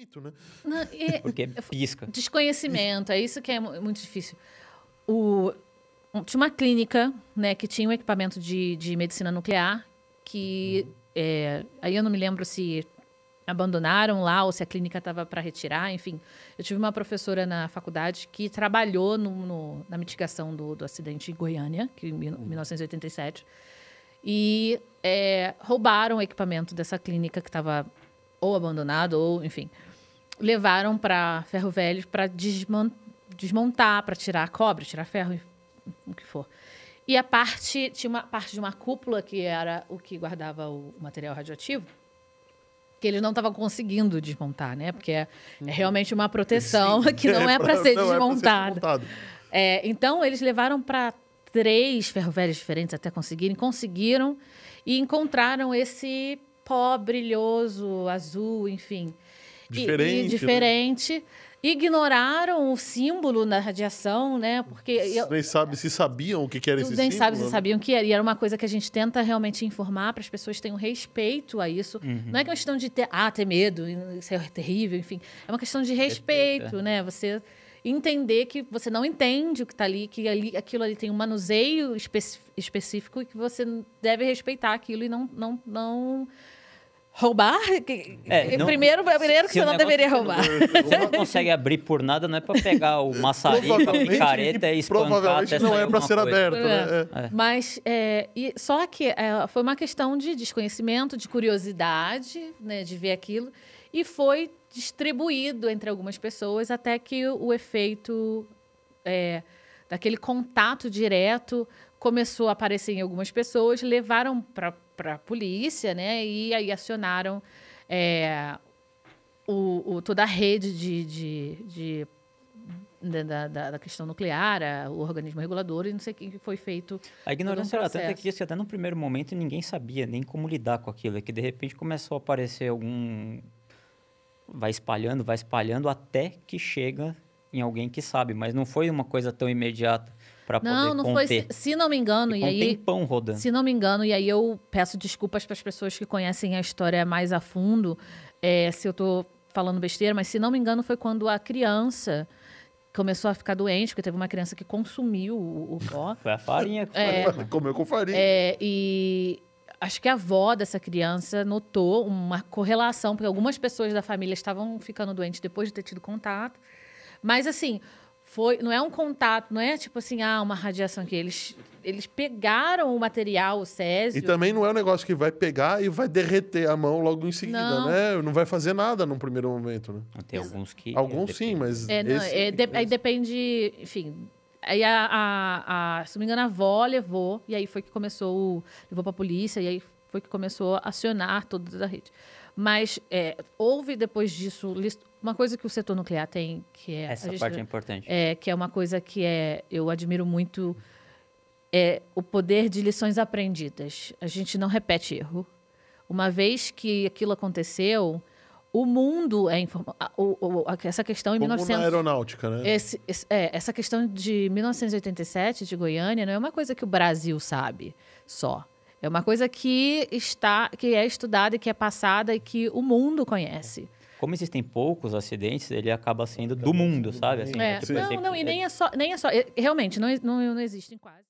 bonito, né? Não, e, Porque é pisca. Desconhecimento, é isso que é muito difícil. O, tinha uma clínica, né, que tinha um equipamento de, de medicina nuclear, que uhum. é, aí eu não me lembro se abandonaram lá ou se a clínica estava para retirar, enfim. Eu tive uma professora na faculdade que trabalhou no, no, na mitigação do, do, acidente em Goiânia, que em 1987, uhum. e é, roubaram o equipamento dessa clínica que estava ou abandonado, ou enfim, levaram para Ferro Velho para desman- desmontar, para tirar cobre, tirar ferro, o que for. E a parte, tinha uma parte de uma cúpula que era o que guardava o material radioativo, que eles não estavam conseguindo desmontar, né? Porque é, é uhum. realmente uma proteção Sim, que não é, é para é ser desmontada. É então, eles levaram para três ferrovelhos diferentes até conseguirem, conseguiram e encontraram esse pó brilhoso, azul, enfim. Diferente. E, e diferente. Né? Ignoraram o símbolo da radiação, né? Porque. Eu, nem sabe se sabiam o que era esse nem símbolo. Nem sabe se né? sabiam o que era. E era uma coisa que a gente tenta realmente informar para as pessoas tenham respeito a isso. Uhum. Não é questão de ter, ah, ter medo, isso é terrível, enfim. É uma questão de é, é, respeito, Respeita. É. né? Você entender que você não entende o que está ali, que ali, aquilo ali tem um manuseio específico e que você deve respeitar aquilo e não, não, não roubar? É, não, primeiro, primeiro que você não deveria roubar. Você não consegue abrir por nada, não é para pegar o maçarico, a picareta e espancar Provavelmente não é para ser coisa. aberto. Né? É. É. Mas, é, e, só que é, foi uma questão de desconhecimento, de curiosidade, né, de ver aquilo. E foi distribuído entre algumas pessoas até que o efeito é, daquele contato direto começou a aparecer em algumas pessoas, levaram para a polícia, né? E aí acionaram é, o, o, toda a rede de, de, de da, da, da, questão nuclear, a, o organismo regulador e não sei o que foi feito. A ignorância era tanta que, até no primeiro momento ninguém sabia nem como lidar com aquilo. É que de repente começou a aparecer algum. Vai espalhando, vai espalhando até que chega em alguém que sabe, mas não foi uma coisa tão imediata para poder Não, não conter. foi. Se, não me engano, e, e aí. pão rodando. Se não me engano, e aí eu peço desculpas para as pessoas que conhecem a história mais a fundo, é, se eu estou falando besteira, mas se não me engano, foi quando a criança começou a ficar doente, porque teve uma criança que consumiu o, o pó. Foi a farinha. Que é, Comeu com farinha. É, e acho que a avó dessa criança notou uma correlação, porque algumas pessoas da família estavam ficando doentes depois de ter tido contato. Mas, assim, foi, não é um contato, não é tipo assim, ah, uma radiação que eles eles pegaram o material, o césio. E também não é um negócio que vai pegar e vai derreter a mão logo em seguida, não. né? Não vai fazer nada num primeiro momento, né? Tem alguns que. Alguns sim, mas. É, não, esse, é, de, esse... Aí depende, enfim. Aí a, a, a, se não me engano, a avó levou, e aí foi que começou o. levou para polícia, e aí foi que começou a acionar toda a rede. Mas é, houve depois disso uma coisa que o setor nuclear tem que é essa parte é importante. É que é uma coisa que é eu admiro muito é o poder de lições aprendidas. A gente não repete erro. Uma vez que aquilo aconteceu, o mundo é essa questão em Como 1900 na aeronáutica, né? Esse, esse, é, essa questão de 1987 de Goiânia não é uma coisa que o Brasil sabe só. É uma coisa que está, que é estudada e que é passada e que o mundo conhece. Como existem poucos acidentes, ele acaba sendo do mundo, sabe? Assim, é. é tipo, não, assim, não, e é nem é só, nem é só, realmente não, não, não existem quase.